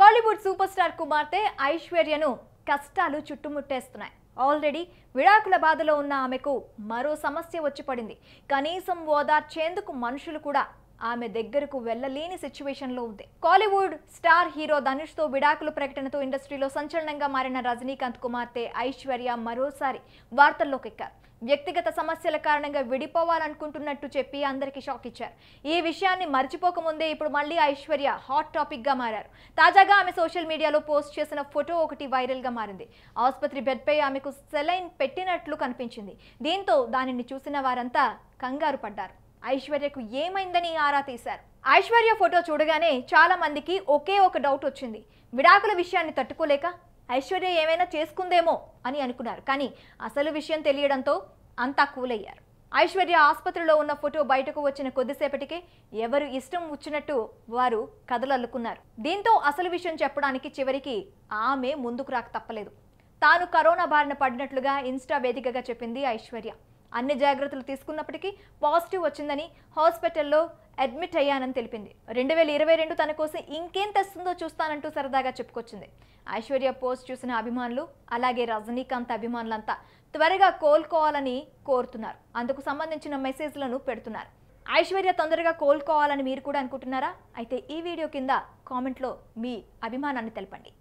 Kollywood super star కుమార్తె ఐశ్వర్యను కష్టాలు చుట్టుముట్టేస్తున్నాయి already విడాకుల బాధలో ఉన్న ఆమెకు మరో సమస్య వచ్చి పడింది కనీసం ఓదార్చేందుకు మనుషులు కూడా ఆమె దగ్గరకు వెళ్ళలేని సిచ్యువేషన్లో ఉంది కాలీవుడ్ స్టార్ హీరో ధనుష్తో విడాకుల ప్రకటనతో ఇండస్ట్రీలో సంచలనంగా మారిన రజనీకాంత్ కుమార్తె ఐశ్వర్య మరోసారి వార్తల్లోకి ఎక్కారు వ్యక్తిగత సమస్యల కారణంగా విడిపోవాలనుకుంటున్నట్టు చెప్పి అందరికీ షాక్ ఇచ్చారు ఈ విషయాన్ని మర్చిపోకముందే ఇప్పుడు మళ్ళీ ఐశ్వర్య హాట్ టాపిక్గా మారారు తాజాగా ఆమె సోషల్ మీడియాలో పోస్ట్ చేసిన ఫోటో ఒకటి వైరల్గా మారింది ఆసుపత్రి బెడ్పై ఆమెకు సెలైన్ పెట్టినట్లు కనిపించింది దీంతో దానిని చూసిన వారంతా కంగారు పడ్డారు ఐశ్వర్యకు ఏమైందని ఆరా తీశారు ఐశ్వర్య ఫోటో చూడగానే చాలా మందికి ఒకే ఒక డౌట్ వచ్చింది విడాకుల విషయాన్ని తట్టుకోలేక ఐశ్వర్య ఏమైనా చేసుకుందేమో అని అనుకున్నారు కానీ అసలు విషయం తెలియడంతో అంతా కూలయ్యారు ఐశ్వర్య ఆసుపత్రిలో ఉన్న ఫోటో బయటకు వచ్చిన కొద్దిసేపటికే ఎవరు ఇష్టం వచ్చినట్టు వారు అల్లుకున్నారు దీంతో అసలు విషయం చెప్పడానికి చివరికి ఆమె ముందుకు రాక తప్పలేదు తాను కరోనా బారిన పడినట్లుగా ఇన్స్టా వేదికగా చెప్పింది ఐశ్వర్య అన్ని జాగ్రత్తలు తీసుకున్నప్పటికీ పాజిటివ్ వచ్చిందని హాస్పిటల్లో అడ్మిట్ అయ్యానని తెలిపింది రెండు వేల ఇరవై రెండు తన కోసం ఇంకేం తెస్తుందో చూస్తానంటూ సరదాగా చెప్పుకొచ్చింది ఐశ్వర్య పోస్ట్ చూసిన అభిమానులు అలాగే రజనీకాంత్ అభిమానులంతా త్వరగా కోలుకోవాలని కోరుతున్నారు అందుకు సంబంధించిన మెసేజ్లను పెడుతున్నారు ఐశ్వర్య తొందరగా కోలుకోవాలని మీరు కూడా అనుకుంటున్నారా అయితే ఈ వీడియో కింద కామెంట్లో మీ అభిమానాన్ని తెలపండి